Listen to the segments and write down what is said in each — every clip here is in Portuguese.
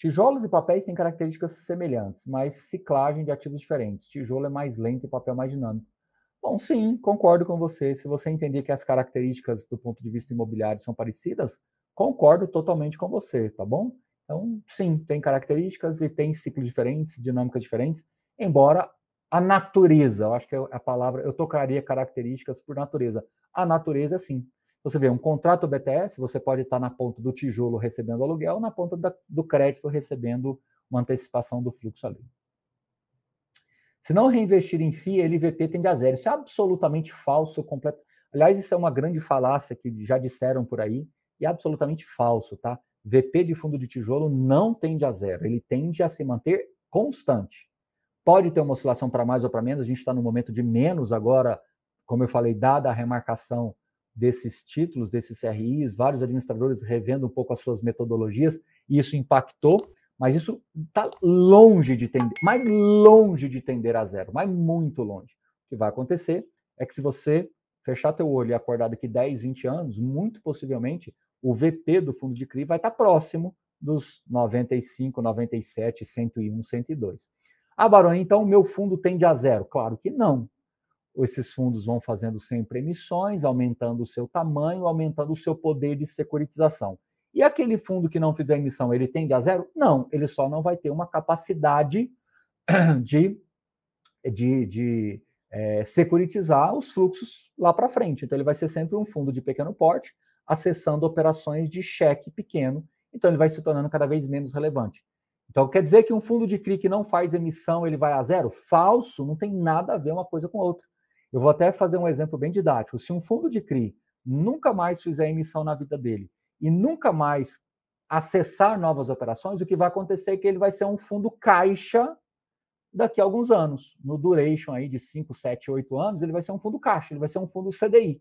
Tijolos e papéis têm características semelhantes, mas ciclagem de ativos diferentes. Tijolo é mais lento e papel mais dinâmico. Bom, sim, concordo com você. Se você entender que as características do ponto de vista imobiliário são parecidas, concordo totalmente com você, tá bom? Então, sim, tem características e tem ciclos diferentes, dinâmicas diferentes, embora a natureza, eu acho que é a palavra, eu tocaria características por natureza. A natureza sim. Você vê um contrato BTS, você pode estar na ponta do tijolo recebendo aluguel, na ponta da, do crédito recebendo uma antecipação do fluxo ali. Se não reinvestir em FII, LVP tende a zero. Isso é absolutamente falso, completo. Aliás, isso é uma grande falácia que já disseram por aí e é absolutamente falso, tá? VP de fundo de tijolo não tende a zero, ele tende a se manter constante. Pode ter uma oscilação para mais ou para menos, a gente está no momento de menos agora, como eu falei, dada a remarcação desses títulos, desses CRIs, vários administradores revendo um pouco as suas metodologias, e isso impactou, mas isso está longe de tender, mais longe de tender a zero, mas muito longe. O que vai acontecer é que se você fechar teu olho e acordar daqui 10, 20 anos, muito possivelmente o VP do fundo de CRI vai estar tá próximo dos 95, 97, 101, 102. Ah, Baroni, então o meu fundo tende a zero? Claro que não esses fundos vão fazendo sempre emissões, aumentando o seu tamanho, aumentando o seu poder de securitização. E aquele fundo que não fizer emissão, ele tende a zero? Não, ele só não vai ter uma capacidade de, de, de é, securitizar os fluxos lá para frente. Então, ele vai ser sempre um fundo de pequeno porte, acessando operações de cheque pequeno. Então, ele vai se tornando cada vez menos relevante. Então, quer dizer que um fundo de CRI que não faz emissão, ele vai a zero? Falso, não tem nada a ver uma coisa com outra. Eu vou até fazer um exemplo bem didático. Se um fundo de CRI nunca mais fizer emissão na vida dele e nunca mais acessar novas operações, o que vai acontecer é que ele vai ser um fundo caixa daqui a alguns anos. No duration aí de 5, 7, 8 anos, ele vai ser um fundo caixa, ele vai ser um fundo CDI.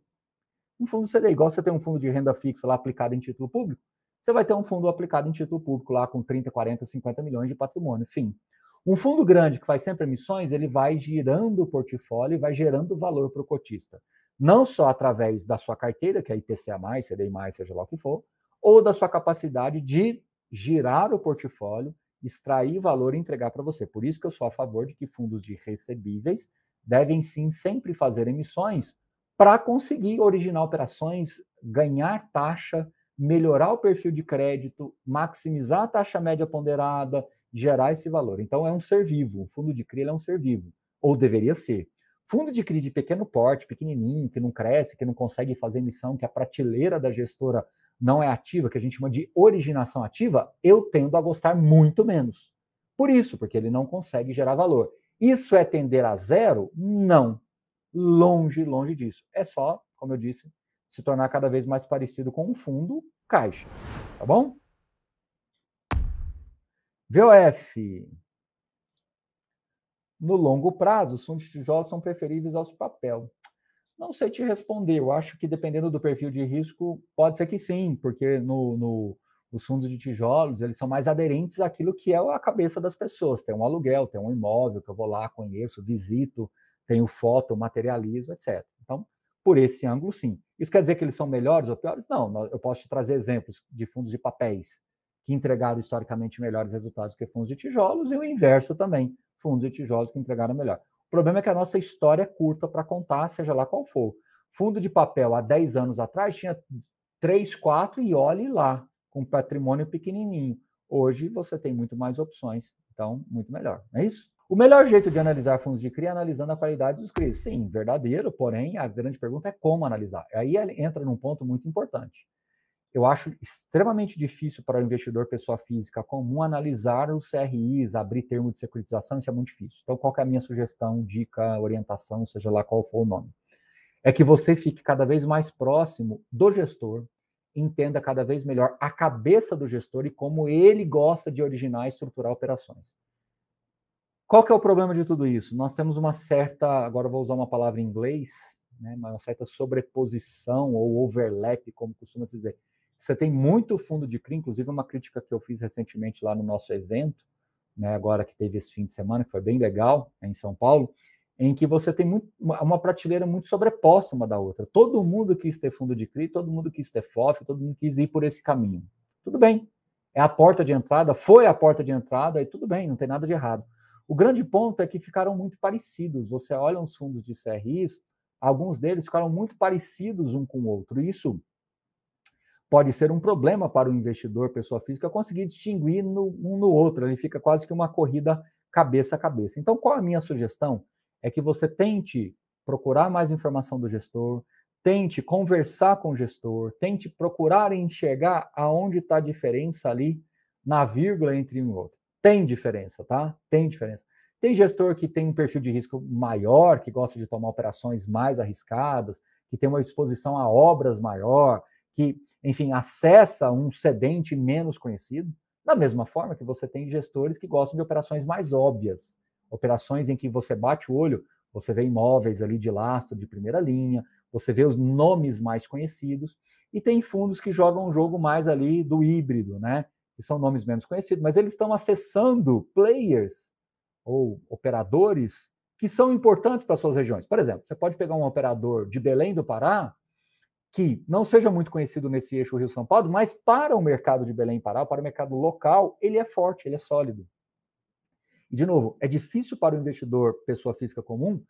Um fundo CDI, igual você tem um fundo de renda fixa lá aplicado em título público, você vai ter um fundo aplicado em título público lá com 30, 40, 50 milhões de patrimônio, enfim. Um fundo grande que faz sempre emissões, ele vai girando o portfólio e vai gerando valor para o cotista. Não só através da sua carteira, que é IPCA, CDI, seja lá o que for, ou da sua capacidade de girar o portfólio, extrair valor e entregar para você. Por isso que eu sou a favor de que fundos de recebíveis devem sim sempre fazer emissões para conseguir originar operações, ganhar taxa melhorar o perfil de crédito, maximizar a taxa média ponderada, gerar esse valor. Então, é um ser vivo. O fundo de CRI é um ser vivo, ou deveria ser. Fundo de CRI de pequeno porte, pequenininho, que não cresce, que não consegue fazer emissão, que a prateleira da gestora não é ativa, que a gente chama de originação ativa, eu tendo a gostar muito menos. Por isso, porque ele não consegue gerar valor. Isso é tender a zero? Não. Longe, longe disso. É só, como eu disse, se tornar cada vez mais parecido com um fundo caixa, tá bom? VOF. No longo prazo, os fundos de tijolos são preferíveis aos papel. Não sei te responder. Eu acho que dependendo do perfil de risco, pode ser que sim, porque no, no os fundos de tijolos eles são mais aderentes àquilo que é a cabeça das pessoas. Tem um aluguel, tem um imóvel que eu vou lá, conheço, visito, tenho foto, materializo, etc. Então, por esse ângulo, sim. Isso quer dizer que eles são melhores ou piores? Não, eu posso te trazer exemplos de fundos de papéis que entregaram historicamente melhores resultados que fundos de tijolos e o inverso também, fundos de tijolos que entregaram melhor. O problema é que a nossa história é curta para contar, seja lá qual for. Fundo de papel há 10 anos atrás tinha 3, 4 e olhe lá, com patrimônio pequenininho. Hoje você tem muito mais opções, então muito melhor. Não é isso? O melhor jeito de analisar fundos de CRI é analisando a qualidade dos CRIs. Sim, verdadeiro, porém, a grande pergunta é como analisar. Aí entra num ponto muito importante. Eu acho extremamente difícil para o investidor pessoa física comum analisar os CRIs, abrir termo de securitização, isso é muito difícil. Então, qual é a minha sugestão, dica, orientação, seja lá qual for o nome? É que você fique cada vez mais próximo do gestor, entenda cada vez melhor a cabeça do gestor e como ele gosta de originar e estruturar operações. Qual que é o problema de tudo isso? Nós temos uma certa, agora vou usar uma palavra em inglês, né, uma certa sobreposição ou overlap, como costuma se dizer. Você tem muito fundo de CRI, inclusive uma crítica que eu fiz recentemente lá no nosso evento, né, agora que teve esse fim de semana, que foi bem legal, né, em São Paulo, em que você tem muito, uma prateleira muito sobreposta uma da outra. Todo mundo quis ter fundo de CRI, todo mundo quis ter FOF, todo mundo quis ir por esse caminho. Tudo bem, é a porta de entrada, foi a porta de entrada, e tudo bem, não tem nada de errado. O grande ponto é que ficaram muito parecidos. Você olha os fundos de CRIs, alguns deles ficaram muito parecidos um com o outro. Isso pode ser um problema para o investidor, pessoa física, conseguir distinguir no, um no outro. Ele fica quase que uma corrida cabeça a cabeça. Então, qual a minha sugestão? É que você tente procurar mais informação do gestor, tente conversar com o gestor, tente procurar enxergar aonde está a diferença ali na vírgula entre um e outro. Tem diferença, tá? Tem diferença. Tem gestor que tem um perfil de risco maior, que gosta de tomar operações mais arriscadas, que tem uma exposição a obras maior, que, enfim, acessa um sedente menos conhecido. Da mesma forma que você tem gestores que gostam de operações mais óbvias, operações em que você bate o olho, você vê imóveis ali de lastro de primeira linha, você vê os nomes mais conhecidos, e tem fundos que jogam um jogo mais ali do híbrido, né? que são nomes menos conhecidos, mas eles estão acessando players ou operadores que são importantes para suas regiões. Por exemplo, você pode pegar um operador de Belém do Pará que não seja muito conhecido nesse eixo Rio-São Paulo, mas para o mercado de Belém Pará, para o mercado local, ele é forte, ele é sólido. E, de novo, é difícil para o investidor, pessoa física comum,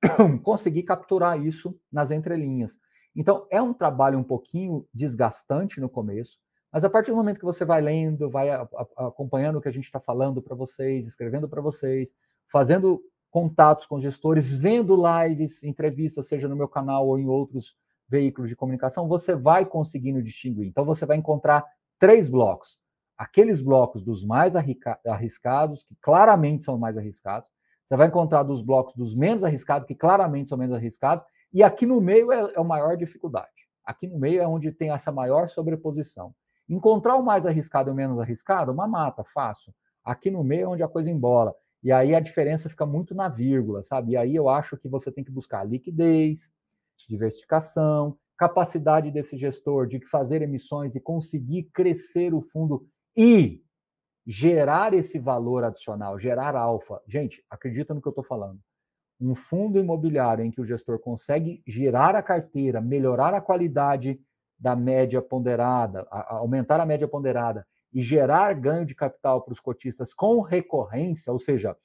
conseguir capturar isso nas entrelinhas. Então, é um trabalho um pouquinho desgastante no começo, mas a partir do momento que você vai lendo, vai acompanhando o que a gente está falando para vocês, escrevendo para vocês, fazendo contatos com gestores, vendo lives, entrevistas, seja no meu canal ou em outros veículos de comunicação, você vai conseguindo distinguir. Então, você vai encontrar três blocos. Aqueles blocos dos mais arriscados, que claramente são mais arriscados. Você vai encontrar dos blocos dos menos arriscados, que claramente são menos arriscados. E aqui no meio é, é a maior dificuldade. Aqui no meio é onde tem essa maior sobreposição. Encontrar o mais arriscado e o menos arriscado, uma mata, fácil. Aqui no meio é onde a coisa embola. E aí a diferença fica muito na vírgula, sabe? E aí eu acho que você tem que buscar liquidez, diversificação, capacidade desse gestor de fazer emissões e conseguir crescer o fundo e gerar esse valor adicional, gerar alfa. Gente, acredita no que eu estou falando. Um fundo imobiliário em que o gestor consegue girar a carteira, melhorar a qualidade da média ponderada, aumentar a média ponderada e gerar ganho de capital para os cotistas com recorrência, ou seja,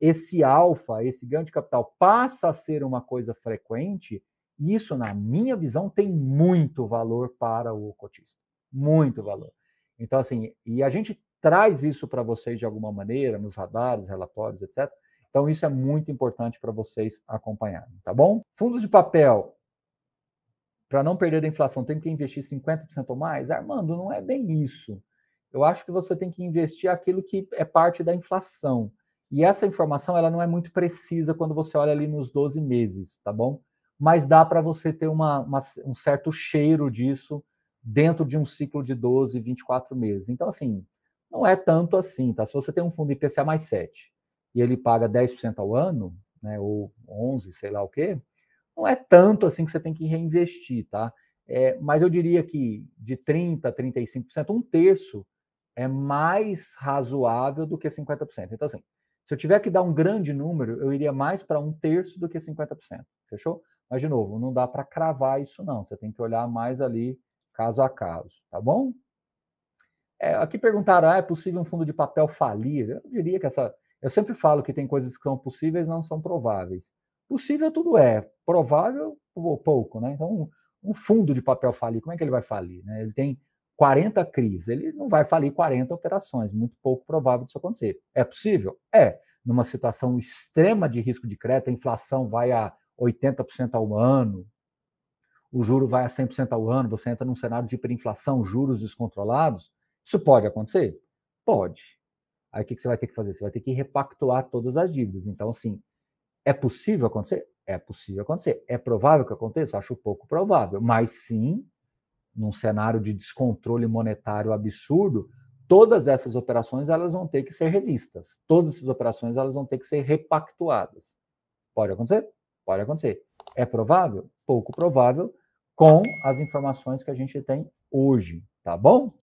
esse alfa, esse ganho de capital passa a ser uma coisa frequente, isso, na minha visão, tem muito valor para o cotista. Muito valor. Então, assim, e a gente traz isso para vocês de alguma maneira, nos radares, relatórios, etc. Então, isso é muito importante para vocês acompanharem, tá bom? Fundos de papel, para não perder da inflação, tem que investir 50% ou mais? Armando, não é bem isso. Eu acho que você tem que investir aquilo que é parte da inflação. E essa informação ela não é muito precisa quando você olha ali nos 12 meses, tá bom? Mas dá para você ter uma, uma, um certo cheiro disso dentro de um ciclo de 12, 24 meses. Então, assim, não é tanto assim, tá? Se você tem um fundo IPCA mais 7 e ele paga 10% ao ano, né, ou 11, sei lá o quê, não é tanto assim que você tem que reinvestir, tá? É, mas eu diria que de 30% a 35%, um terço é mais razoável do que 50%. Então, assim, se eu tiver que dar um grande número, eu iria mais para um terço do que 50%. Fechou? Mas, de novo, não dá para cravar isso, não. Você tem que olhar mais ali, caso a caso, tá bom? É, aqui perguntaram: ah, é possível um fundo de papel falir? Eu diria que essa. Eu sempre falo que tem coisas que são possíveis não são prováveis. Possível tudo é, provável ou pouco, né? Então, um fundo de papel falir, como é que ele vai falir? Né? Ele tem 40 CRIs, ele não vai falir 40 operações, muito pouco provável disso acontecer. É possível? É. Numa situação extrema de risco de crédito, a inflação vai a 80% ao ano, o juro vai a 100% ao ano, você entra num cenário de hiperinflação, juros descontrolados, isso pode acontecer? Pode. Aí o que, que você vai ter que fazer? Você vai ter que repactuar todas as dívidas. Então, assim, é possível acontecer? É possível acontecer. É provável que aconteça? Acho pouco provável. Mas sim, num cenário de descontrole monetário absurdo, todas essas operações elas vão ter que ser revistas. Todas essas operações elas vão ter que ser repactuadas. Pode acontecer? Pode acontecer. É provável? Pouco provável com as informações que a gente tem hoje, tá bom?